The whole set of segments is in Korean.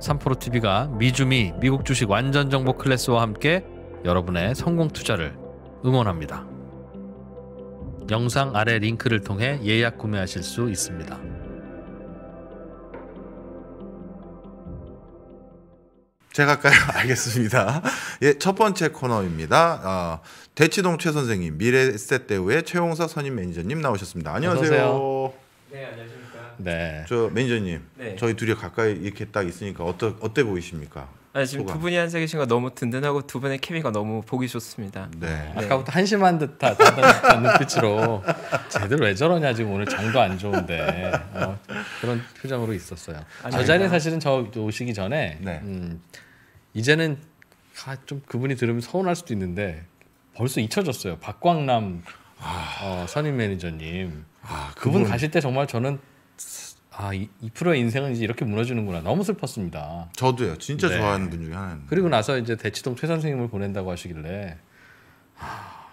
삼프로TV가 미주미 미국 주식 완전 정보 클래스와 함께 여러분의 성공 투자를 응원합니다. 영상 아래 링크를 통해 예약 구매하실 수 있습니다. 제가 할까요? 알겠습니다. 예, 첫 번째 코너입니다. 어, 대치동 최 선생님, 미래에대우의 최홍석 선임 매니저님 나오셨습니다. 안녕하세요. 네, 안녕하십니 네. 저 매니저님, 네. 저희 둘이 가까이 이렇게 딱 있으니까 어떠, 어때 보이십니까? 아 지금 소감. 두 분이 한세 계신 거 너무 든든하고 두 분의 케미가 너무 보기 좋습니다. 네. 네. 아까부터 한심한 듯한 듯한 눈빛으로 쟤들 왜 저러냐 지금 오늘 장도 안 좋은데 어, 그런 표정으로 있었어요. 아닙니다. 저 네. 자리에 사실은 저 오시기 전에 네. 음, 이제는 아, 좀 그분이 들으면 서운할 수도 있는데 벌써 잊혀졌어요. 박광남 아... 어, 선임 매니저님. 아, 그분, 그분 가실 때 정말 저는 아, 이, 프로의 인생은 이제 이렇게 무너지는구나. 너무 슬펐습니다. 저도요. 진짜 네. 좋아하는 분 중에 하나입니다. 그리고 나서 이제 대치동 최 선생님을 보낸다고 하시길래 하,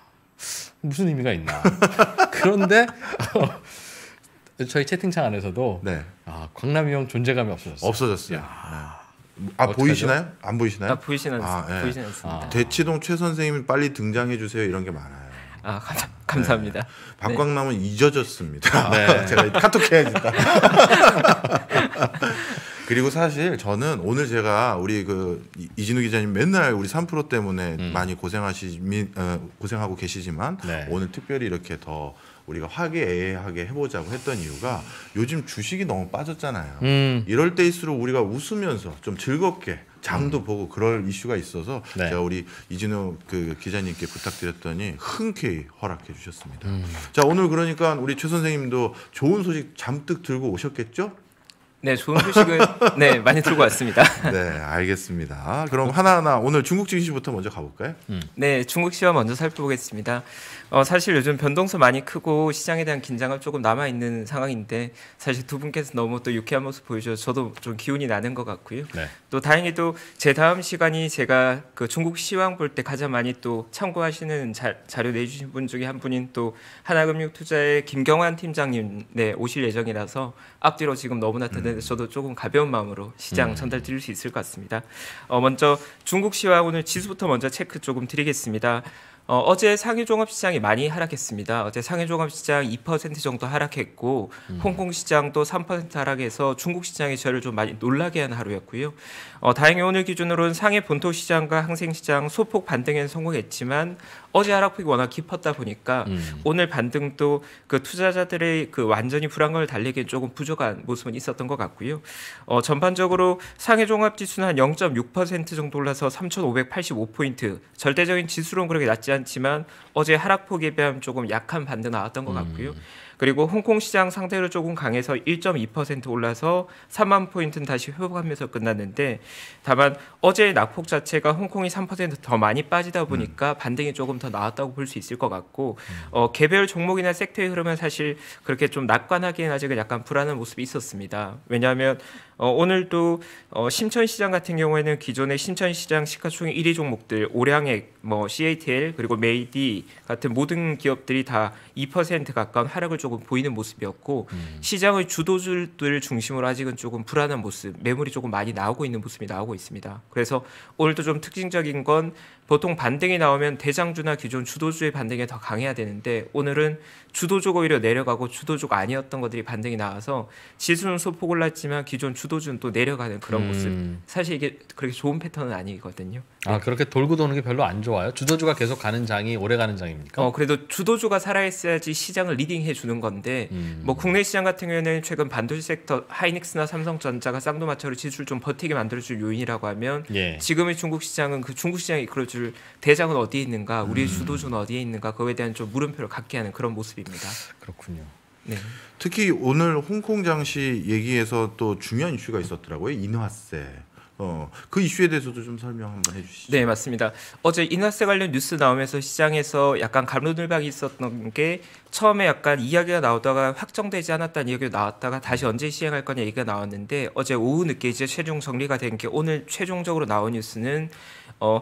무슨 의미가 있나. 그런데 어, 저희 채팅창 안에서도 네. 아, 광남이 형 존재감이 없어졌어요. 없어졌어요. 네. 아 보이시나요? 안 보이시나요? 아, 보이시는 아, 예. 보이시는 아, 대치동 최선생님 빨리 등장해 주세요 이런 게 많아요. 아 감사, 감사합니다. 네. 박광남은 네. 잊어졌습니다. 아, 네. 제가 카톡 해야겠다. 그리고 사실 저는 오늘 제가 우리 그 이진우 기자님 맨날 우리 3프로 때문에 음. 많이 고생하시 어, 고생하고 계시지만 네. 오늘 특별히 이렇게 더 우리가 화기애애하게 해보자고 했던 이유가 요즘 주식이 너무 빠졌잖아요. 음. 이럴 때일수록 우리가 웃으면서 좀 즐겁게 장도 음. 보고 그럴 이슈가 있어서 네. 제가 우리 이진우 그 기자님께 부탁드렸더니 흔쾌히 허락해 주셨습니다. 음. 자 오늘 그러니까 우리 최 선생님도 좋은 소식 잠뜩 들고 오셨겠죠? 네, 좋은 소식은 네 많이 들고 왔습니다. 네, 알겠습니다. 그럼 하나하나 오늘 중국 증시부터 먼저 가볼까요? 음. 네, 중국 시황 먼저 살펴보겠습니다. 어, 사실 요즘 변동성 많이 크고 시장에 대한 긴장감 조금 남아 있는 상황인데 사실 두 분께서 너무 또 유쾌한 모습 보여주셔서 저도 좀 기운이 나는 것 같고요. 네. 또 다행히도 제 다음 시간이 제가 그 중국 시황 볼 때 가장 많이 또 참고하시는 자, 료 내주신 분 중에 한 분인 또 하나금융투자의 김경환 팀장님 네 오실 예정이라서 앞뒤로 지금 너무나 음. 뜨는 음. 부분에서도 조금 가벼운 마음으로 시장 음. 전달 드릴 수 있을 것 같습니다. 어, 먼저 중국 시황 오늘 지수부터 먼저 체크 조금 드리겠습니다. 어, 제 상해 종합 시장이 많이 하락했습니다. 어제 상해 종합 시장 2% 정도 하락했고 음. 홍콩 시장도 3% 하락해서 중국 시장이 저를 좀 많이 놀라게 한 하루였고요. 어, 다행히 오늘 기준으로는 상해 본토 시장과 항생 시장 소폭 반등에 성공했지만 어제 하락폭이 워낙 깊었다 보니까 음. 오늘 반등도 그 투자자들의 그 완전히 불안감을 달리기엔 조금 부족한 모습은 있었던 것 같고요. 어, 전반적으로 상해 종합 지수는 한 0.6% 정도 올라서 3,585포인트 절대적인 지수로는 그렇게 낮지 않지만 어제 하락폭에 비하면 조금 약한 반등 나왔던 것 음. 같고요. 그리고 홍콩 시장 상대로 조금 강해서 1.2% 올라서 3만 포인트는 다시 회복하면서 끝났는데 다만 어제 낙폭 자체가 홍콩이 3%더 많이 빠지다 음. 보니까 음. 반등이 조금 더 나왔다고 볼 수 있을 것 같고 음. 어, 개별 종목이나 섹터의 흐름은 사실 그렇게 좀낙관하기는 아직은 약간 불안한 모습이 있었습니다. 왜냐하면 어, 오늘도 어, 심천 시장 같은 경우에는 기존의 심천 시장 시가총액 1위 종목들 오량액, 뭐 CATL 그리고 메이디 같은 모든 기업들이 다 2% 가까운 하락을 조금 조금 보이는 모습이었고 음. 시장의 주도주들 중심으로 아직은 조금 불안한 모습, 매물이 조금 많이 나오고 있는 모습이 나오고 있습니다. 그래서 오늘도 좀 특징적인 건 보통 반등이 나오면 대장주나 기존 주도주의 반등에 더 강해야 되는데 오늘은 주도주가 오히려 내려가고 주도주가 아니었던 것들이 반등이 나와서 지수는 소폭 올랐지만 기존 주도주는 또 내려가는 그런 음. 모습. 사실 이게 그렇게 좋은 패턴은 아니거든요. 아 네. 그렇게 돌고 도는 게 별로 안 좋아요. 주도주가 계속 가는 장이 오래 가는 장입니까? 어 그래도 주도주가 살아있어야지 시장을 리딩해 주는 건데 음. 뭐 국내 시장 같은 경우에는 최근 반도체 섹터 하이닉스나 삼성전자가 쌍도마차로 지수를 좀 버티게 만들어줄 요인이라고 하면 예. 지금의 중국 시장은 그 중국 시장이 이끌어줄 대장은 어디에 있는가 우리의 음. 주도주는 어디에 있는가 그거에 대한 좀 물음표를 갖게 하는 그런 모습입니다. 그렇군요. 네. 특히 오늘 홍콩 장시 얘기에서 또 중요한 이슈가 있었더라고요. 인화세. 어, 그 이슈에 대해서도 좀 설명 한번 해주시죠. 네, 맞습니다. 어제 인하세 관련 뉴스 나오면서 시장에서 약간 감론을박이 있었던 게 처음에 약간 이야기가 나오다가 확정되지 않았다는 이야기가 나왔다가 다시 언제 시행할 거냐 얘기가 나왔는데 어제 오후 늦게 이제 최종 정리가 된 게 오늘 최종적으로 나온 뉴스는 어,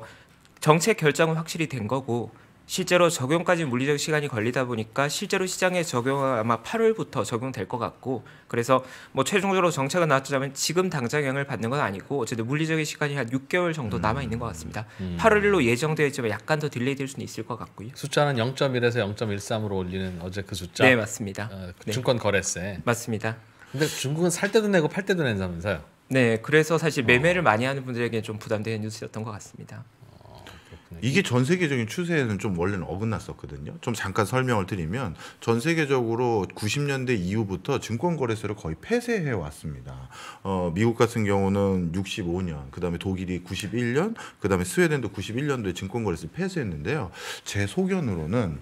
정책 결정은 확실히 된 거고 실제로 적용까지 물리적 시간이 걸리다 보니까 실제로 시장에 적용은 아마 8월부터 적용될 것 같고 그래서 뭐 최종적으로 정책은 나왔자면 지금 당장 영향을 받는 건 아니고 어쨌든 물리적인 시간이 한 6개월 정도 음. 남아 있는 것 같습니다. 음. 8월 로 예정되어 있지만 약간 더 딜레이될 수는 있을 것 같고요. 숫자는 0.1에서 0.13으로 올리는 어제 그 숫자. 네 맞습니다. 어, 그 네. 증권 네. 거래세. 맞습니다. 근데 중국은 살 때도 내고 팔 때도 낸다면서요? 네, 그래서 사실 매매를 어. 많이 하는 분들에게 좀 부담되는 뉴스였던 것 같습니다. 네. 이게 전 세계적인 추세에는 좀 원래는 어긋났었거든요. 좀 잠깐 설명을 드리면 전 세계적으로 90년대 이후부터 증권 거래소를 거의 폐쇄해 왔습니다. 어, 미국 같은 경우는 65년, 그다음에 독일이 91년, 그다음에 스웨덴도 91년도에 증권 거래소를 폐쇄했는데요. 제 소견으로는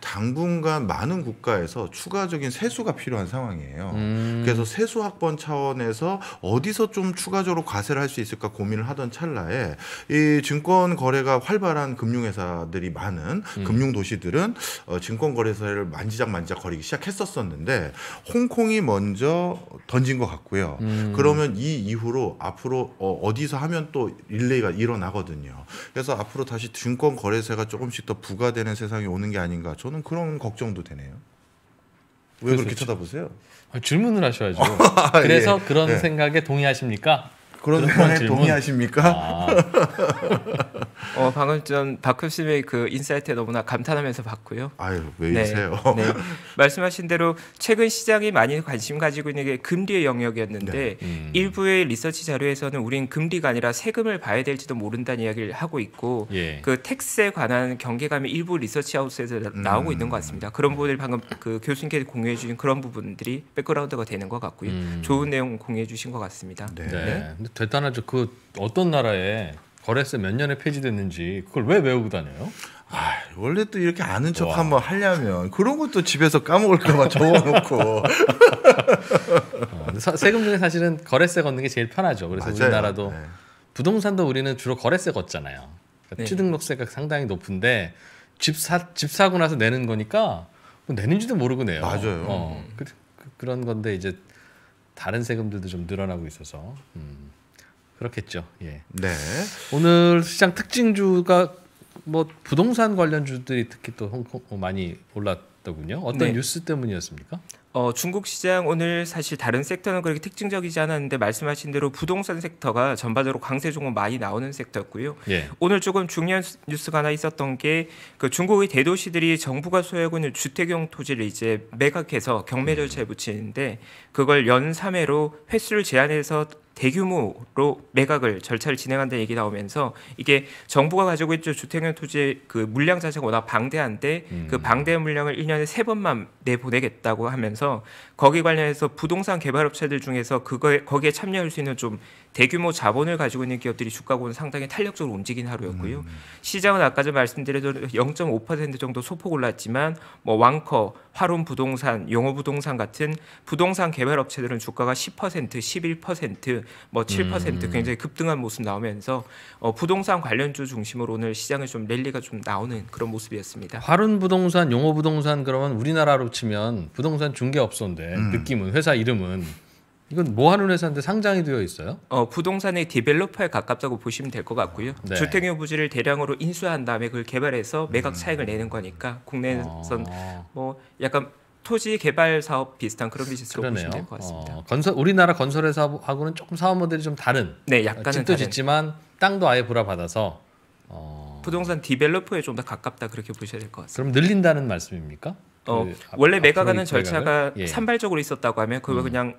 당분간 많은 국가에서 추가적인 세수가 필요한 상황이에요. 음. 그래서 세수학번 차원에서 어디서 좀 추가적으로 과세를 할 수 있을까 고민을 하던 찰나에 이 증권 거래가 활발한 금융회사들이 많은 음. 금융도시들은 어, 증권 거래사를 만지작만지작 거리기 시작했었었는데 홍콩이 먼저 던진 것 같고요. 음. 그러면 이 이후로 앞으로 어, 어디서 하면 또 릴레이가 일어나거든요. 그래서 앞으로 다시 증권 거래세가 조금씩 더 부과되는 세상이 오는 게 아닌가 저는 그런 걱정도 되네요. 왜 그렇게 쳐다보세요? 아, 질문을 하셔야죠. 아, 예. 그래서 예. 그런 예. 생각에 동의하십니까? 그런 거에 질문? 동의하십니까? 아. 어, 방금 전 박흡심의 그 인사이트에 너무나 감탄하면서 봤고요. 아유 왜이세요? 네, 네. 말씀하신 대로 최근 시장이 많이 관심 가지고 있는 게 금리의 영역이었는데 네. 음. 일부의 리서치 자료에서는 우린 금리가 아니라 세금을 봐야 될지도 모른다는 이야기를 하고 있고 예. 그 텍스에 관한 경계감이 일부 리서치 하우스에서 음. 나오고 있는 것 같습니다. 그런 부분을 방금 그 교수님께서 공유해 주신 그런 부분들이 백그라운드가 되는 것 같고요. 음. 좋은 내용 공유해 주신 것 같습니다. 네. 네. 대단하죠. 그 어떤 나라에 거래세 몇 년에 폐지됐는지 그걸 왜 외우고 다녀요? 아, 원래 또 이렇게 아는 척 와. 한번 하려면 그런 것도 집에서 까먹을까봐 적어놓고. 어, 세금 중에 사실은 거래세 걷는 게 제일 편하죠. 그래서 맞아요. 우리나라도 네. 부동산도 우리는 주로 거래세 걷잖아요. 그러니까 네. 취등록세가 상당히 높은데 집 사 집 사고 나서 내는 거니까 뭐 내는지도 모르고 내요. 맞아요. 어, 그, 그 런 건데 이제 다른 세금들도 좀 늘어나고 있어서. 음. 그렇겠죠. 예. 네. 오늘 시장 특징주가 뭐 부동산 관련 주들이 특히 또 뭐 많이 올랐더군요. 어떤 네. 뉴스 때문이었습니까? 어, 중국 시장 오늘 사실 다른 섹터는 그렇게 특징적이지 않았는데 말씀하신 대로 부동산 섹터가 전반적으로 강세 종목 많이 나오는 섹터였고요. 예. 오늘 조금 중요한 뉴스가 하나 있었던 게그 중국의 대도시들이 정부가 소유하고 있는 주택용 토지를 이제 매각해서 경매 절차에 음. 붙이는데 그걸 연 3회로 횟수를 제한해서 대규모로 매각을 절차를 진행한다는 얘기 나오면서 이게 정부가 가지고 있죠 주택용 토지 그 물량 자체가 워낙 방대한데 그 음. 그 방대한 물량을 일년에세 번만 내보내겠다고 하면서 거기 관련해서 부동산 개발 업체들 중에서 그거에 거기에 참여할 수 있는 좀 대규모 자본을 가지고 있는 기업들이 주가고는 상당히 탄력적으로 움직인 하루였고요. 음. 시장은 아까 전 말씀드렸던 0.5% 정도 소폭 올랐지만 뭐 왕커, 화론 부동산, 용호 부동산 같은 부동산 개발 업체들은 주가가 10%, 11%뭐 7% 음. 굉장히 급등한 모습 나오면서 어, 부동산 관련주 중심으로 오늘 시장에 좀 랠리가 좀 나오는 그런 모습이었습니다. 화론 부동산, 용호 부동산 그러면 우리나라로 치면 부동산 중개업소인데 음. 느낌은 회사 이름은 이건 뭐 하는 회사인데 상장이 되어 있어요? 어, 부동산의 디벨로퍼에 가깝다고 보시면 될 것 같고요. 네. 주택용 부지를 대량으로 인수한 다음에 그걸 개발해서 매각 음. 차익을 내는 거니까 국내선 어. 아. 뭐 약간 토지 개발 사업 비슷한 그런 비즈니스로 보시면 될 것 같습니다. 어, 건설 우리나라 건설 회사하고는 조금 사업 모델이 좀 다른. 네, 약간은 집도 아, 다른. 짓지만 땅도 아예 불라받아서 어... 부동산 디벨로퍼에 좀 더 가깝다 그렇게 보셔야 될 것 같습니다. 그럼 늘린다는 말씀입니까? 어, 그 원래 메가가는 절차가 예. 산발적으로 있었다고 하면 그걸 음. 그냥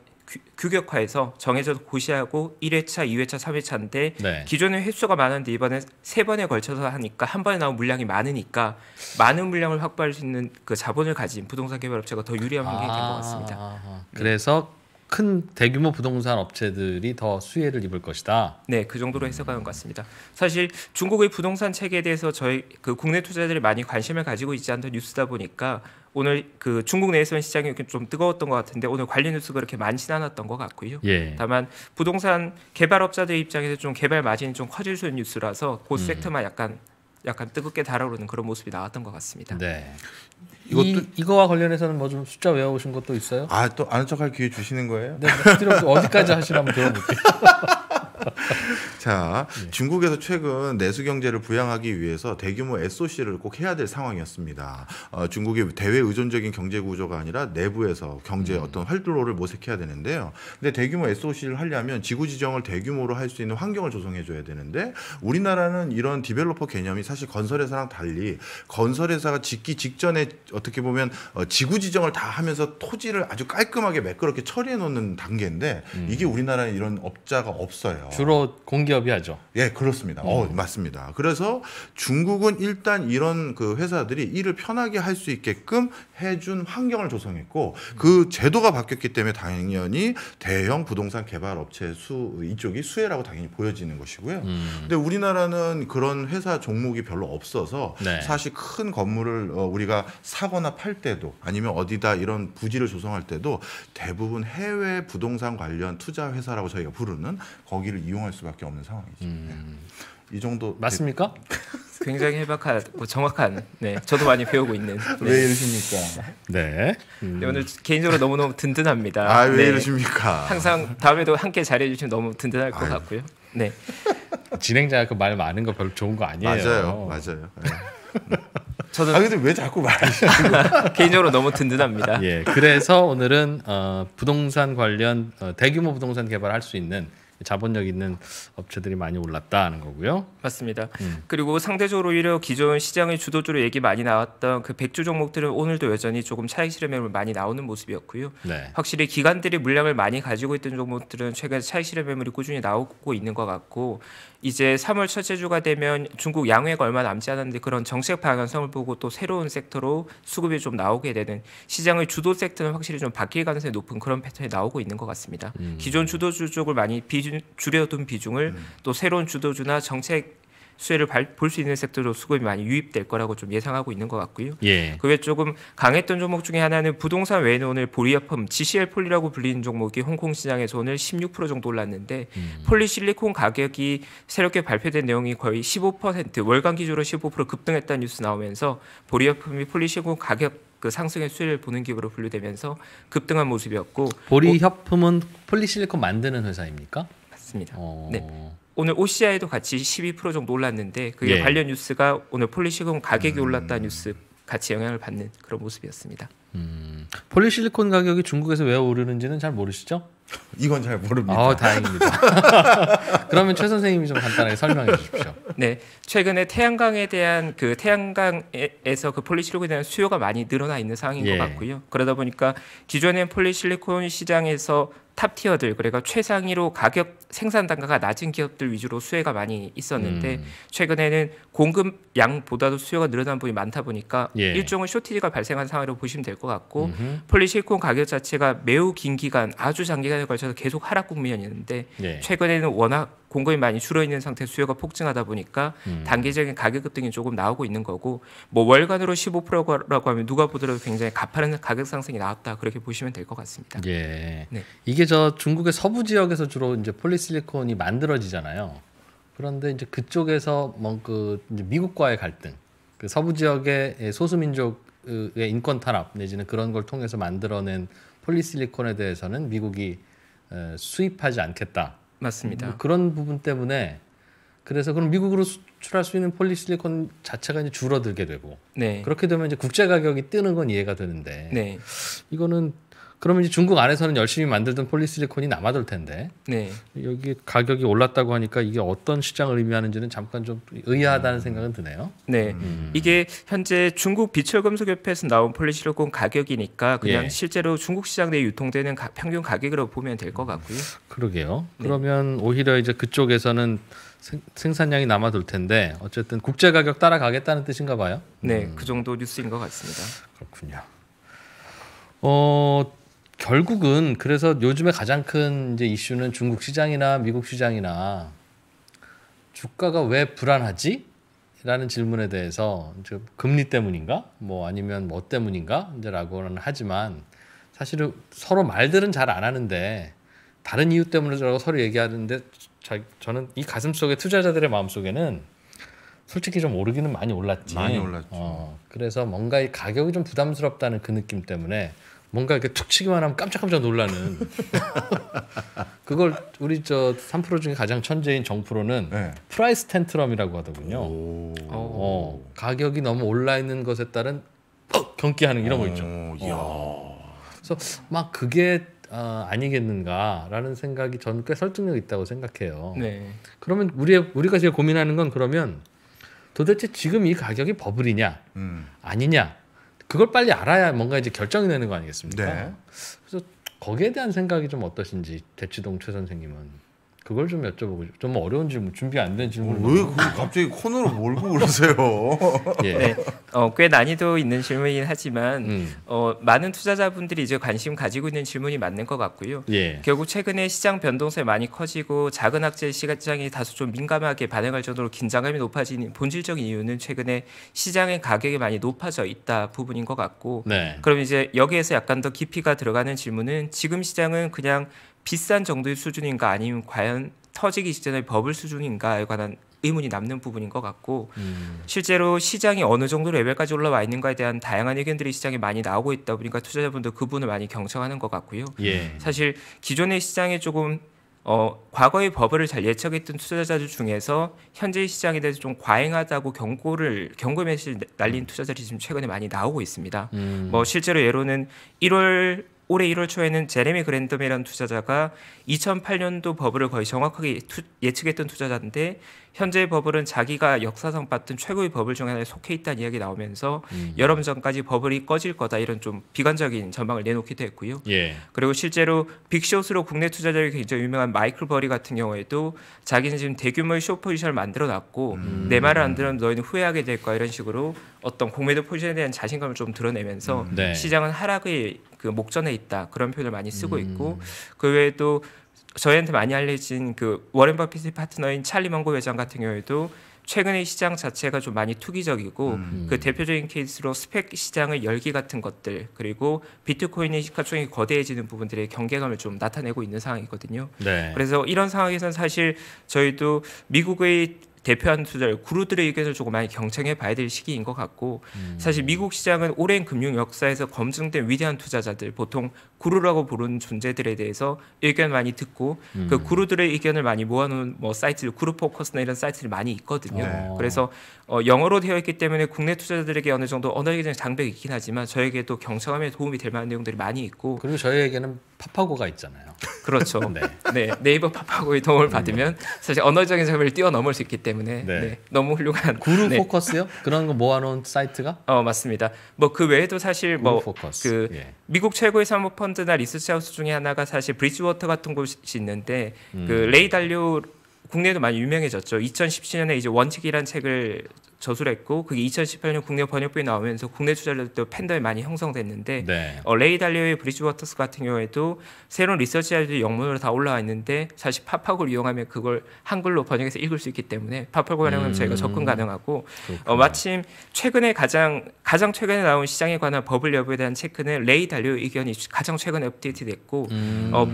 규, 격화해서 정해져서 고시하고 1회차, 2회차, 3회차인데 네. 기존에 횟수가 많은데 이번에 세 번에 걸쳐서 하니까 한 번에 나온 물량이 많으니까 많은 물량을 확보할 수 있는 그 자본을 가진 부동산 개발 업체가 더 유리한 환경이 아, 된것 같습니다. 아, 아. 그래서 네. 큰 대규모 부동산 업체들이 더 수혜를 입을 것이다. 네, 그 정도로 해석하는 것 같습니다. 사실 중국의 부동산 체계에 대해서 저희 그 국내 투자들이 많이 관심을 가지고 있지 않던 뉴스다 보니까 오늘 그 중국 내에서는 시장이 좀 뜨거웠던 것 같은데 오늘 관련 뉴스가 그렇게 많지는 않았던 것 같고요. 예. 다만 부동산 개발업자들 입장에서 좀 개발 마진이 좀 커질 수 있는 뉴스라서 그 섹터만 음. 약간 약간 뜨겁게 달아오르는 그런 모습이 나왔던 것 같습니다. 네. 이것도 이, 거와 관련해서는 뭐 좀 숫자 외워보신 것도 있어요? 아또 아는 척할 기회 주시는 거예요? 네, 뭐 어디까지 하시나 한번 들어볼게요. 자, 네. 중국에서 최근 내수 경제를 부양하기 위해서 대규모 SOC를 꼭 해야 될 상황이었습니다. 어, 중국이 대외 의존적인 경제 구조가 아니라 내부에서 경제 음. 어떤 활로를 모색해야 되는데요. 근데 대규모 SOC를 하려면 지구 지정을 대규모로 할 수 있는 환경을 조성해 줘야 되는데 우리나라는 이런 디벨로퍼 개념이 사실 건설회사랑 달리 건설회사가 짓기 직전에 어떻게 보면 어, 지구 지정을 다 하면서 토지를 아주 깔끔하게 매끄럽게 처리해 놓는 단계인데 음. 이게 우리나라에 이런 업자가 없어요. 주로 공기 기업이야죠. 예, 그렇습니다. 어, 음. 맞습니다. 그래서 중국은 일단 이런 그 회사들이 일을 편하게 할 수 있게끔 해준 환경을 조성했고 그 제도가 바뀌었기 때문에 당연히 대형 부동산 개발 업체 수 이쪽이 수혜라고 당연히 보여지는 것이고요. 음. 근데 우리나라는 그런 회사 종목이 별로 없어서 네. 사실 큰 건물을 어, 우리가 사거나 팔 때도 아니면 어디다 이런 부지를 조성할 때도 대부분 해외 부동산 관련 투자 회사라고 저희가 부르는 거기를 이용할 수밖에 없는 있는 상황이죠. 음. 네. 이 정도 맞습니까? 굉장히 해박하고 뭐 정확한. 네, 저도 많이 배우고 있는. 네. 왜 이러십니까? 네. 음. 네. 오늘 개인적으로 너무 너무 든든합니다. 아왜 네. 이러십니까? 항상 다음에도 함께 자리해 주시면 너무 든든할 것 아유. 같고요. 네. 진행자가 그말 많은 거 별로 좋은 거 아니에요. 맞아요, 맞아요. 네. 저는 아 근데 왜 자꾸 말하시는 개인적으로 너무 든든합니다. 예, 그래서 오늘은 어, 부동산 관련 어, 대규모 부동산 개발할 수 있는 자본력 있는 업체들이 많이 올랐다는 거고요. 맞습니다. 음. 그리고 상대적으로 오히려 기존 시장의 주도주로 얘기 많이 나왔던 그 백주 종목들은 오늘도 여전히 조금 차익 실현물 많이 나오는 모습이었고요. 네. 확실히 기관들이 물량을 많이 가지고 있던 종목들은 최근 차익 실현 매물이 꾸준히 나오고 있는 것 같고 이제 3월 첫째 주가 되면 중국 양회가 얼마 남지 않았는데 그런 정책 방향성을 보고 또 새로운 섹터로 수급이 좀 나오게 되는 시장의 주도 섹터는 확실히 좀 바뀔 가능성이 높은 그런 패턴이 나오고 있는 것 같습니다. 음. 기존 주도주 쪽을 많이 비중 줄여둔 비중을 음. 또 새로운 주도주나 정책 수혜를 볼 수 있는 섹터로 수급이 많이 유입될 거라고 좀 예상하고 있는 것 같고요. 예. 그게 조금 강했던 종목 중에 하나는 부동산 외에는 보리아품 GCL 폴리라고 불리는 종목이 홍콩 시장에서 오늘 16% 정도 올랐는데 음. 폴리실리콘 가격이 새롭게 발표된 내용이 거의 15% 월간 기준으로 15% 급등했다는 뉴스 나오면서 보리아품이 폴리실리콘 가격 그 상승의 수혜를 보는 기업으로 분류되면서 급등한 모습이었고 보리협품은 폴리실리콘 만드는 회사입니까? 않습니다. 어... 네. 오늘 OCI도 같이 12% 정도 올랐는데 그게 예. 관련 뉴스가 오늘 폴리시콘 가격이 음... 올랐다 뉴스 같이 영향을 받는 그런 모습이었습니다. 음... 폴리실리콘 가격이 중국에서 왜 오르는지는 잘 모르시죠? 이건 잘 모릅니다. 어, 다행입니다. 그러면 최 선생님이 좀 간단하게 설명해 주십시오. 네, 최근에 태양광에 대한 그 태양광에서 그 폴리실리콘에 대한 수요가 많이 늘어나 있는 상황인 예. 것 같고요. 그러다 보니까 기존의 폴리실리콘 시장에서 탑티어들 그러니까 최상위로 가격 생산 단가가 낮은 기업들 위주로 수혜가 많이 있었는데 음. 최근에는 공급 양보다도 수요가 늘어난 부분이 많다 보니까 예. 일종의 쇼티지가 발생한 상황으로 보시면 될 것 같고 음흠. 폴리실콘 가격 자체가 매우 긴 기간 아주 장기간에 걸쳐서 계속 하락 국면이었는데 예. 최근에는 워낙 공급이 많이 줄어 있는 상태 수요가 폭증하다 보니까 음. 단기적인 가격 급등이 조금 나오고 있는 거고 뭐 월간으로 15%라고 하면 누가 보더라도 굉장히 가파른 가격 상승이 나왔다 그렇게 보시면 될 것 같습니다. 예. 네. 이게 저 중국의 서부 지역에서 주로 이제 폴리실리콘이 만들어지잖아요. 그런데 이제 그쪽에서 뭔그 뭐 그 미국과의 갈등, 그 서부 지역의 소수민족의 인권 탄압 내지는 그런 걸 통해서 만들어낸 폴리실리콘에 대해서는 미국이 수입하지 않겠다. 맞습니다. 뭐 그런 부분 때문에 그래서 그럼 미국으로 수출할 수 있는 폴리실리콘 자체가 이제 줄어들게 되고 네. 그렇게 되면 이제 국제 가격이 뜨는 건 이해가 되는데 네. 이거는 그러면 이제 중국 안에서는 열심히 만들던 폴리실리콘이 남아돌 텐데 네. 여기 가격이 올랐다고 하니까 이게 어떤 시장을 의미하는지는 잠깐 좀 의아하다는 음. 생각은 드네요. 네, 음. 이게 현재 중국 비철금속협회에서 나온 폴리실리콘 가격이니까 그냥 예. 실제로 중국 시장 내 유통되는 가, 평균 가격으로 보면 될 것 같고요. 그러게요. 네. 그러면 오히려 이제 그쪽에서는 생산량이 남아돌 텐데 어쨌든 국제 가격 따라가겠다는 뜻인가 봐요. 네, 음. 그 정도 뉴스인 것 같습니다. 그렇군요. 어 결국은 그래서 요즘에 가장 큰 이제 이슈는 중국 시장이나 미국 시장이나 주가가 왜 불안하지? 라는 질문에 대해서 금리 때문인가? 뭐 아니면 뭐 때문인가? 이제 라고는 하지만 사실은 서로 말들은 잘 안 하는데 다른 이유 때문에라고 저 서로 얘기하는데 자, 저는 이 가슴 속에 투자자들의 마음 속에는 솔직히 좀 오르기는 많이 올랐지. 많이 올랐죠. 어, 그래서 뭔가 이 가격이 좀 부담스럽다는 그 느낌 때문에 뭔가 이렇게 툭 치기만 하면 깜짝깜짝 놀라는 그걸 우리 저 3프로 중에 가장 천재인 정프로는 네. 프라이스 텐트럼이라고 하더군요. 오. 어, 가격이 너무 올라 있는 것에 따른 경기하는 이런 거 있죠. 어. 그래서 막 그게 어, 아니겠는가라는 생각이 전 꽤 설득력 있다고 생각해요. 네. 그러면 우리 우리가 제일 고민하는 건 그러면 도대체 지금 이 가격이 버블이냐 음. 아니냐 그걸 빨리 알아야 뭔가 이제 결정이 되는 거 아니겠습니까? 네. 그래서 거기에 대한 생각이 좀 어떠신지 대치동 최 선생님은? 그걸 좀 여쭤보고 싶어요. 좀 어려운 질문, 준비 안 된질문 어, 왜 갑자기 코너로 몰고 그러세요? 예. 네, 어, 꽤 난이도 있는 질문이긴 하지만 음. 어, 많은 투자자분들이 이제 관심 가지고 있는 질문이 맞는 것 같고요. 예. 결국 최근에 시장 변동세 많이 커지고 작은 악재 시장이 다소 좀 민감하게 반응할 정도로 긴장감이 높아진 본질적인 이유는 최근에 시장의 가격이 많이 높아져 있다 부분인 것 같고 네. 그럼 이제 여기에서 약간 더 깊이가 들어가는 질문은 지금 시장은 그냥 비싼 정도의 수준인가 아니면 과연 터지기 직전의 버블 수준인가에 관한 의문이 남는 부분인 것 같고 음. 실제로 시장이 어느 정도 레벨까지 올라와 있는가에 대한 다양한 의견들이 시장에 많이 나오고 있다 보니까 투자자분도 그분을 많이 경청하는 것 같고요. 예. 사실 기존의 시장에 조금 어, 과거의 버블을 잘 예측했던 투자자들 중에서 현재 시장에 대해서 좀 과잉하다고 경고를 경고 메시지 날린 음. 투자자들이 지금 최근에 많이 나오고 있습니다. 음. 뭐 실제로 예로는 1월 올해 1월 초에는 제레미 그랜덤이라는 투자자가 2008년도 버블을 거의 정확하게 투, 예측했던 투자자인데 현재 버블은 자기가 역사상 봤던 최고의 버블 중 하나에 속해 있다는 이야기 나오면서 음. 여름 전까지 버블이 꺼질 거다 이런 좀 비관적인 전망을 내놓기도 했고요. 예. 그리고 실제로 빅숏으로 국내 투자자들이 굉장히 유명한 마이클 버리 같은 경우에도 자기는 지금 대규모의 쇼 포지션을 만들어놨고 음. 내 말을 안 들으면 너희는 후회하게 될 거야 이런 식으로 어떤 공매도 포지션에 대한 자신감을 좀 드러내면서 음. 네. 시장은 하락의 그 목전에 있다 그런 표현을 많이 쓰고 있고 음. 그 외에도 저희한테 많이 알려진 그 워렌 버핏의 파트너인 찰리 먼고 회장 같은 경우에도 최근의 시장 자체가 좀 많이 투기적이고 음. 음. 그 대표적인 케이스로 스펙 시장의 열기 같은 것들 그리고 비트코인의 시가총이 거대해지는 부분들의 경계감을 좀 나타내고 있는 상황이거든요. 네. 그래서 이런 상황에서는 사실 저희도 미국의 대표한 투자를 구루들의 의견을 조금 많이 경청해 봐야 될 시기인 것 같고 음. 사실 미국 시장은 오랜 금융 역사에서 검증된 위대한 투자자들 보통 구루라고 부르는 존재들에 대해서 의견 많이 듣고 음. 그 구루들의 의견을 많이 모아놓은 뭐 사이트들 구루 포커스나 이런 사이트들이 많이 있거든요. 네. 그래서 어, 영어로 되어 있기 때문에 국내 투자자들에게 어느 정도 언어 기적 장벽이 있긴 하지만 저에게도 경청함에 도움이 될 만한 내용들이 많이 있고 그리고 저희에게는 파파고가 있잖아요. 그렇죠. 네. 네 네이버 파파고의 도움을 음. 받으면 사실 언어적인 장벽을 뛰어넘을 수 있기 때문에. 때문에 네. 네, 너무 훌륭한 구루 네. 포커스요? 그런 거 모아놓은 뭐 사이트가? 어 맞습니다. 뭐 그 외에도 사실 뭐그 예. 미국 최고의 사모펀드나 리서치우스 중에 하나가 사실 브리지워터 같은 곳이 있는데 그 음. 그 레이 달리 국내에도 많이 유명해졌죠. 2017년에 이제 원칙이란 책을 저술했고 그게 2018년 국내 번역부에 나오면서 국내 투자자들도 팬덤이 많이 형성됐는데 네. 어, 레이 달리오의 브리지 워터스 같은 경우에도 새로운 리서치 자료들이 영문으로 다 올라와 있는데 사실 팝학을 이용하면 그걸 한글로 번역해서 읽을 수 있기 때문에 팝학 활용은 음. 저희가 접근 가능하고 어, 마침 최근에 가장 가장 최근에 나온 시장에 관한 버블 여부에 대한 체크는 레이 달리오 의견이 가장 최근에 업데이트됐고 음. 어,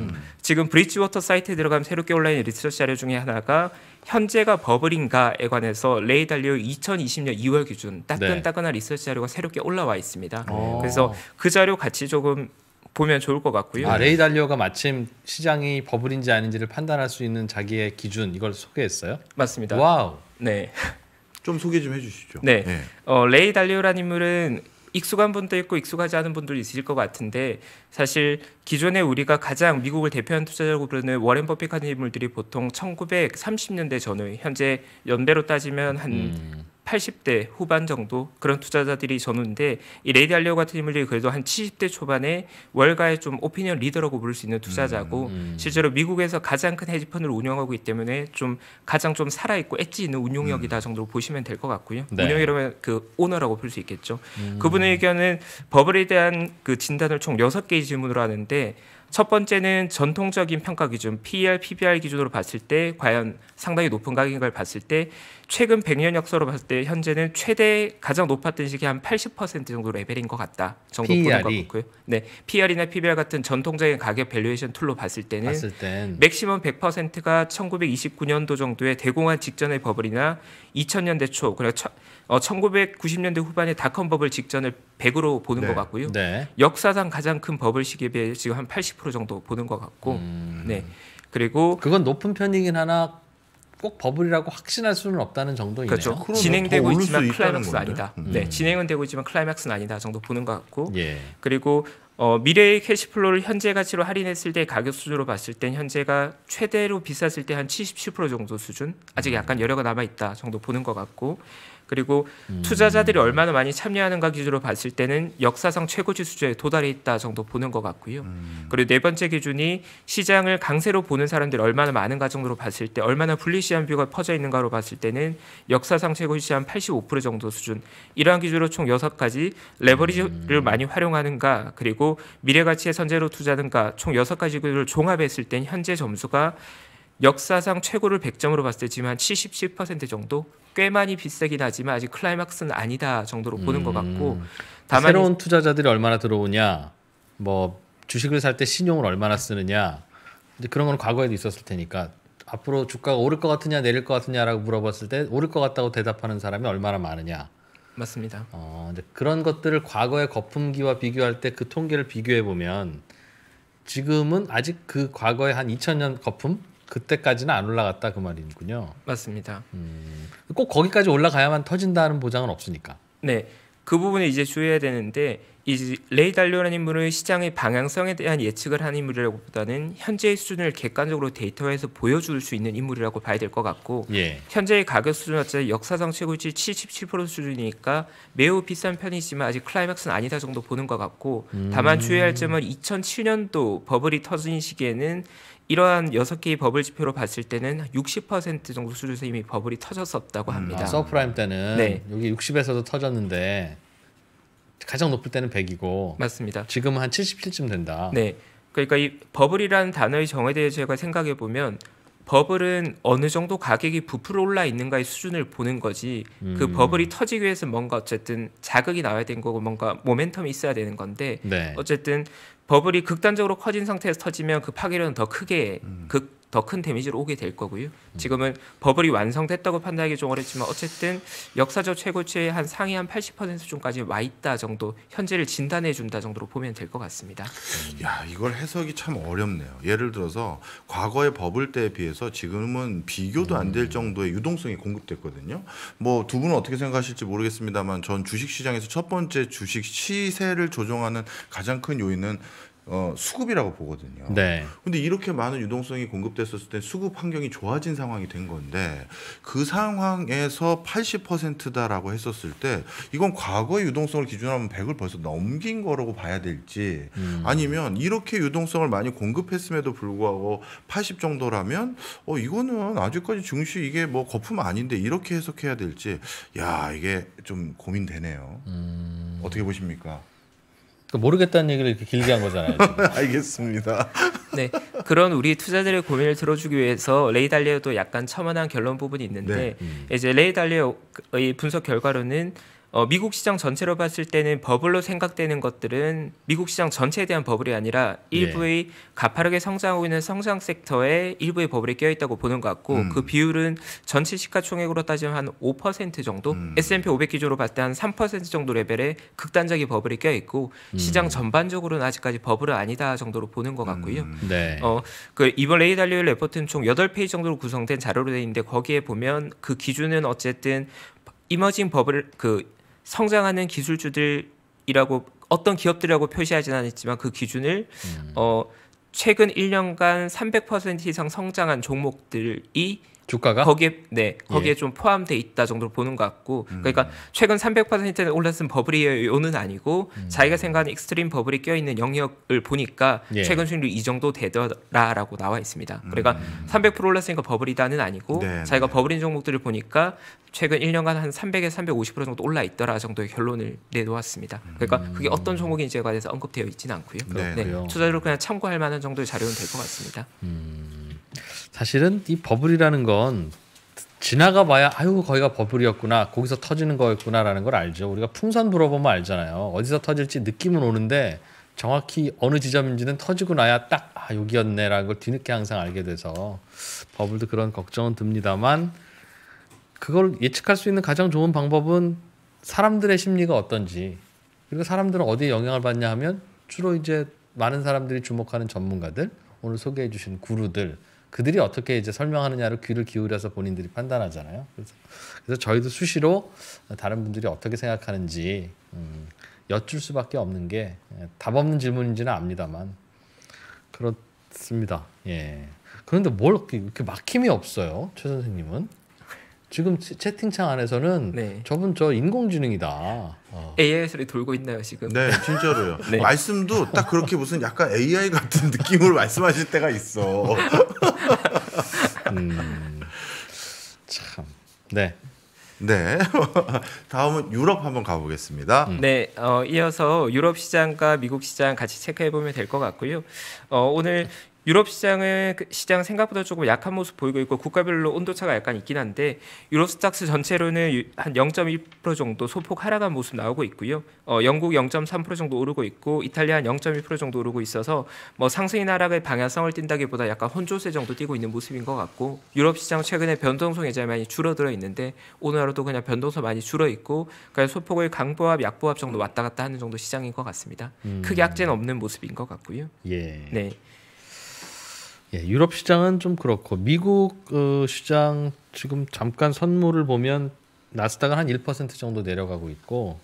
지금 브리지 워터 사이트에 들어가면 새롭게 온라인 리서치 자료 중에 하나가 현재가 버블인가에 관해서 레이달리오 2020년 2월 기준 네. 따끈따끈한 네. 리서치 자료가 새롭게 올라와 있습니다. 오. 어. 그래서 그 자료 같이 조금 보면 좋을 것 같고요. 아, 레이달리오가 마침 시장이 버블인지 아닌지를 판단할 수 있는 자기의 기준 이걸 소개했어요? 맞습니다. 와우. 네. 좀 소개 좀 해주시죠. 네. 네. 어, 레이 달리오라는 인물은 익숙한 분도 있고 익숙하지 않은 분도 있으실 것 같은데 사실 기존에 우리가 가장 미국을 대표하는 투자자라고 부르는 워렌 버핏 같은 인물들이 보통 1930년대 전후 에 현재 연배로 따지면 한 음. 80대 후반 정도 그런 투자자들이 전후인데 이 레이디 알리오 같은 인물이 그래도 한 70대 초반에 월가의 좀 오피니언 리더라고 부를 수 있는 투자자고 음, 음. 실제로 미국에서 가장 큰 헤지펀드를 운영하고 있기 때문에 좀 가장 좀 살아 있고 엣지 있는 운용력이다 음. 정도로 보시면 될 것 같고요. 네. 운영이라면 그 오너라고 볼 수 있겠죠. 음. 그분의 의견은 버블에 대한 그 진단을 총 6개의 질문으로 하는데 첫 번째는 전통적인 평가 기준 PER, PBR 기준으로 봤을 때 과연 상당히 높은 가격인 걸 봤을 때 최근 100년 역사로 봤을 때 현재는 최대 가장 높았던 시기 한 80% 정도 레벨인 것 같다 정도 보는 것 같고요. E 네, PR이나 e PBR 같은 전통적인 가격 밸류에이션 툴로 봤을 때는 봤을 땐... 맥시멈 100%가 1929년도 정도에 대공황 직전의 버블이나 2000년대 초 그리고 그러니까 어, 1990년대 후반에 닷컴 버블 직전을 100으로 보는 네. 것 같고요. 네. 역사상 가장 큰 버블 시기에 비해 지금 한 80% 정도 보는 것 같고, 음. 네. 그리고 그건 높은 편이긴 하나 꼭 버블이라고 확신할 수는 없다는 정도이네요. 그렇죠. 진행되고 뭐 있지만 클라이맥스 아니다. 음. 네, 진행은 되고 있지만 클라이맥스는 아니다 정도 보는 것 같고, 예. 그리고 어, 미래의 캐시플로를 현재 가치로 할인했을 때 가격 수준으로 봤을 땐 현재가 최대로 비쌌을 때 한77% 정도 수준, 아직 음. 약간 여력가 남아 있다 정도 보는 것 같고, 그리고 음. 투자자들이 얼마나 많이 참여하는가 기준으로 봤을 때는 역사상 최고지 수준에 도달해 있다 정도 보는 것 같고요. 음. 그리고 네 번째 기준이 시장을 강세로 보는 사람들이 얼마나 많은가 정도로 봤을 때 얼마나 불리시한 뷰가 퍼져 있는가로 봤을 때는 역사상 최고치 한85% 정도 수준 이러한 기준으로 총여 가지 레버리지를 음. 많이 활용하는가 그리고 미래 가치의 선제로 투자든가 총여 가지 기준을 종합했을 땐 현재 점수가 역사상 최고를 100점으로 봤을 때 지금 한77% 정도 꽤 많이 비싸긴 하지만 아직 클라이막스는 아니다 정도로 보는 음. 것 같고 음. 다만 새로운 투자자들이 얼마나 들어오냐 뭐 주식을 살 때 신용을 얼마나 쓰느냐 그런 건 과거에도 있었을 테니까 앞으로 주가가 오를 것 같으냐 내릴 것 같으냐라고 물어봤을 때 오를 것 같다고 대답하는 사람이 얼마나 많으냐 맞습니다. 어, 이제 그런 것들을 과거의 거품기와 비교할 때 그 통계를 비교해 보면 지금은 아직 그 과거의 한 2000년 거품 그때까지는 안 올라갔다 그 말이군요. 맞습니다. 음, 꼭 거기까지 올라가야만 터진다는 보장은 없으니까. 네, 그 부분에 이제 주의해야 되는데 이 레이 달리오라는 인물은 시장의 방향성에 대한 예측을 하는 인물이라고보다는 현재의 수준을 객관적으로 데이터에서 보여줄 수 있는 인물이라고 봐야 될 것 같고 예. 현재의 가격 수준 자체 역사상 최고치 77% 수준이니까 매우 비싼 편이지만 아직 클라이맥스는 아니다 정도 보는 것 같고 음. 다만 주의할 점은 2007년도 버블이 터진 시기에는 이러한 여섯 개의 버블 지표로 봤을 때는 60% 정도 수준에서 이미 버블이 터졌었다고 합니다. 음, 아, 서프라임 때는 네. 여기 60에서도 터졌는데 가장 높을 때는 100이고 맞습니다. 지금은 한 77쯤 된다. 네. 그러니까 이 버블이라는 단어의 정의대해 제가 생각해 보면 버블은 어느 정도 가격이 부풀어 올라 있는가의 수준을 보는 거지 그 음. 그 버블이 터지기 위해서 뭔가 어쨌든 자극이 나와야 되는 거고 뭔가 모멘텀이 있어야 되는 건데 네. 어쨌든 버블이 극단적으로 커진 상태에서 터지면 그 파괴력은 더 크게 음. 극 더큰 데미지로 오게 될 거고요. 음. 지금은 버블이 완성됐다고 판단하기 좀 어렵지만 어쨌든 역사적 최고치의 한 상위 한 80%좀까지 와 있다 정도 현재를 진단해 준다 정도로 보면 될 것 같습니다. 음. 야 이걸 해석이 참 어렵네요. 예를 들어서 과거의 버블 때에 비해서 지금은 비교도 안될 음. 정도의 유동성이 공급됐거든요. 뭐 두 분은 어떻게 생각하실지 모르겠습니다만 전 주식시장에서 첫 번째 주식 시세를 조종하는 가장 큰 요인은 어, 수급이라고 보거든요. 네. 근데 이렇게 많은 유동성이 공급됐었을 때 수급 환경이 좋아진 상황이 된 건데 그 상황에서 80%다라고 했었을 때 이건 과거의 유동성을 기준으로 하면 100을 벌써 넘긴 거라고 봐야 될지 음. 아니면 이렇게 유동성을 많이 공급했음에도 불구하고 80 정도라면 어 이거는 아직까지 중시 이게 뭐 거품 아닌데 이렇게 해석해야 될지 야 이게 좀 고민되네요. 음. 어떻게 보십니까? 그 모르겠다는 얘기를 이렇게 길게 한 거잖아요. 알겠습니다. 네, 그런 우리 투자들의 고민을 들어주기 위해서 레이 달리어도 약간 첨언한 결론 부분이 있는데 네. 음. 이제 레이 달리어의 분석 결과로는 어, 미국 시장 전체로 봤을 때는 버블로 생각되는 것들은 미국 시장 전체에 대한 버블이 아니라 예. 일부의 예. 가파르게 성장하고 있는 성장 섹터에 일부의 버블이 껴 있다고 보는 것 같고 음. 그 비율은 전체 시가총액으로 따지면 한 5% 정도 음. S&P 500 기준으로 봤을 때 한 3% 정도 레벨의 극단적인 버블이 껴 있고 음. 시장 전반적으로는 아직까지 버블은 아니다 정도로 보는 것 같고요. 음. 네. 어, 그 이번 레이 달리얼 레포트는 총 8페이지 정도로 구성된 자료로 되어 있는데 거기에 보면 그 기준은 어쨌든 이머징 버블 그 성장하는 기술주들이라고 어떤 기업들이라고 표시하지는 않았지만 그 기준을 음. 어 최근 1년간 300% 이상 성장한 종목들이 주가가 거기에 네 예. 거기에 예. 좀 포함돼 있다 정도로 보는 것 같고 음. 그러니까 최근 300%는 올랐은 버블이 요는 아니고 음. 자기가 생각하는 익스트림 버블이 껴 있는 영역을 보니까 예. 최근 수익률 이 정도 되더라라고 나와 있습니다. 음. 그러니까 음. 300% 올랐으니까 버블이다는 아니고 네, 자기가 네. 버블인 종목들을 보니까 최근 1년간 한 300에서 350% 정도 올라 있더라 정도의 결론을 내놓았습니다. 그러니까 음. 그게 어떤 종목인지에 관해서 언급되어 있지는 않고요. 네, 네 투자로 그냥 참고할 만한 정도의 자료는 될 것 같습니다. 음. 사실은 이 버블이라는 건 지나가 봐야 아유 거기가 버블이었구나 거기서 터지는 거였구나라는 걸 알죠 우리가 풍선 불어보면 알잖아요 어디서 터질지 느낌은 오는데 정확히 어느 지점인지는 터지고 나야 딱아 여기였네라는 걸 뒤늦게 항상 알게 돼서 버블도 그런 걱정은 듭니다만 그걸 예측할 수 있는 가장 좋은 방법은 사람들의 심리가 어떤지 그리고 사람들은 어디에 영향을 받냐 하면 주로 이제 많은 사람들이 주목하는 전문가들 오늘 소개해 주신 구루들 그들이 어떻게 이제 설명하느냐를 귀를 기울여서 본인들이 판단하잖아요. 그래서, 그래서 저희도 수시로 다른 분들이 어떻게 생각하는지 음, 여쭐 수밖에 없는 게답 예, 없는 질문인지는 압니다만 그렇습니다. 예. 그런데 뭘 이렇게 막힘이 없어요, 최 선생님은? 지금 채팅창 안에서는 네. 저분 저 인공지능이다. 어. AI 소리 돌고 있나요 지금? 네, 진짜로요. 네. 말씀도 딱 그렇게 무슨 약간 AI 같은 느낌으로 말씀하실 때가 있어. 음, 참. 네. 네. 다음은 유럽 한번 가보겠습니다. 음. 네. 어, 이어서 유럽 시장과 미국 시장 같이 체크해 보면 될 것 같고요. 어, 오늘 유럽 시장은 그 시장 생각보다 조금 약한 모습 보이고 있고 국가별로 온도차가 약간 있긴 한데 유럽스탁스 전체로는 한 0.1% 정도 소폭 하락한 모습 나오고 있고요. 어, 영국 0.3% 정도 오르고 있고 이탈리아 한0.1% 정도 오르고 있어서 뭐 상승이나 하락의 방향성을 띈다기보다 약간 혼조세 정도 뛰고 있는 모습인 것 같고 유럽 시장 최근에 변동성 예자이 많이 줄어들어 있는데 오늘 하루도 그냥 변동성 많이 줄어 있고 그러 소폭의 강보합, 약보합 정도 왔다 갔다 하는 정도 시장인 것 같습니다. 음. 크게 약재는 없는 모습인 것 같고요. 예. 네. 예, 유럽 시장은 좀 그렇고 미국 어, 시장 지금 잠깐 선물을 보면 나스닥은 한 1% 정도 내려가고 있고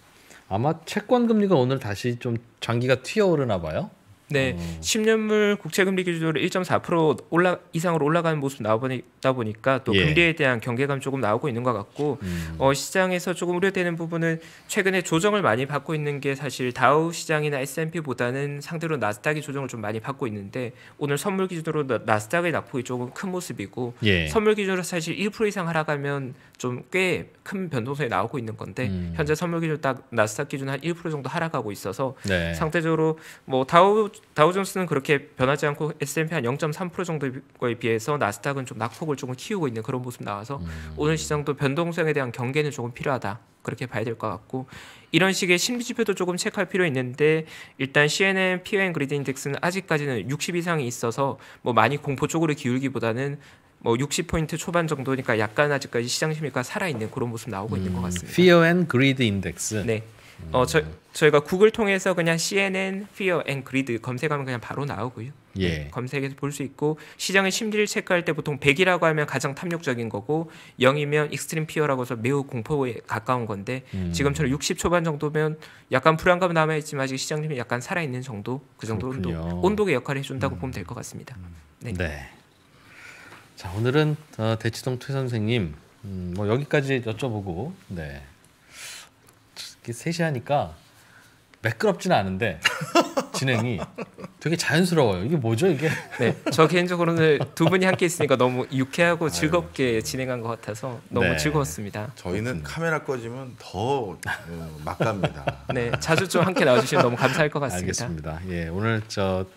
아마 채권 금리가 오늘 다시 좀 장기가 튀어오르나 봐요. 네, 음. 어. 10년물 국채금리 기준으로 1.4% 올라 이상으로 올라가는 모습 나오다 보니까 또 예. 금리에 대한 경계감 조금 나오고 있는 것 같고 음. 어, 시장에서 조금 우려되는 부분은 최근에 조정을 많이 받고 있는 게 사실 다우 시장이나 S&P보다는 상대로 나스닥이 조정을 좀 많이 받고 있는데 오늘 선물 기준으로 나스닥의 낙폭이 조금 큰 모습이고 예. 선물 기준으로 사실 1% 이상 하락하면 좀 꽤 큰 변동성이 나오고 있는 건데 음. 현재 선물 기준 딱 나스닥 기준 한 1% 정도 하락하고 있어서 네. 상대적으로 뭐 다우 다우존스는 그렇게 변하지 않고 S&P 한0.3% 정도에 비해서 나스닥은 좀 낙폭을 조금 키우고 있는 그런 모습 나와서 음. 오늘 시장도 변동성에 대한 경계는 조금 필요하다. 그렇게 봐야 될 것 같고 이런 식의 심리지표도 조금 체크할 필요 있는데 일단 CNN, PON 그리드 인덱스는 아직까지는 60 이상이 있어서 뭐 많이 공포 쪽으로 기울기보다는 뭐 60포인트 초반 정도니까 약간 아직까지 시장 심리가 살아있는 그런 모습 나오고 음, 있는 것 음, 같습니다. Fear and Greed Index. 네. 어, 저, 저희가 구글 통해서 그냥 CNN, Fear and Greed 검색하면 그냥 바로 나오고요. 예. 네, 검색해서 볼 수 있고 시장의 심리를 체크할 때 보통 100이라고 하면 가장 탐욕적인 거고 0이면 익스트림 피어라고 해서 매우 공포에 가까운 건데 음. 지금처럼 60 초반 정도면 약간 불안감 남아 있지만 아직 시장님이 약간 살아 있는 정도 그 정도 온도 온도의 역할을 해준다고 음. 보면 될 것 같습니다. 음. 네. 네. 자 오늘은 어, 대치동 최 선생님 음, 뭐 여기까지 여쭤보고 네. 이렇게 셋이 하니까 매끄럽지는 않은데 진행이 되게 자연스러워요. 이게 뭐죠 이게? 네, 저 개인적으로는 두 분이 함께 있으니까 너무 유쾌하고 즐겁게 아유. 진행한 것 같아서 너무 네. 즐거웠습니다. 저희는 카메라 꺼지면 더 음, 막갑니다. 네, 자주 좀 함께 나와주시면 너무 감사할 것 같습니다. 알겠습니다. 예, 오늘 저,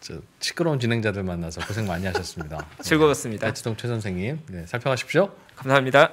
저 시끄러운 진행자들 만나서 고생 많이 하셨습니다. 즐거웠습니다. 네, 배치동 최 선생님, 네, 살펴가십시오. 감사합니다.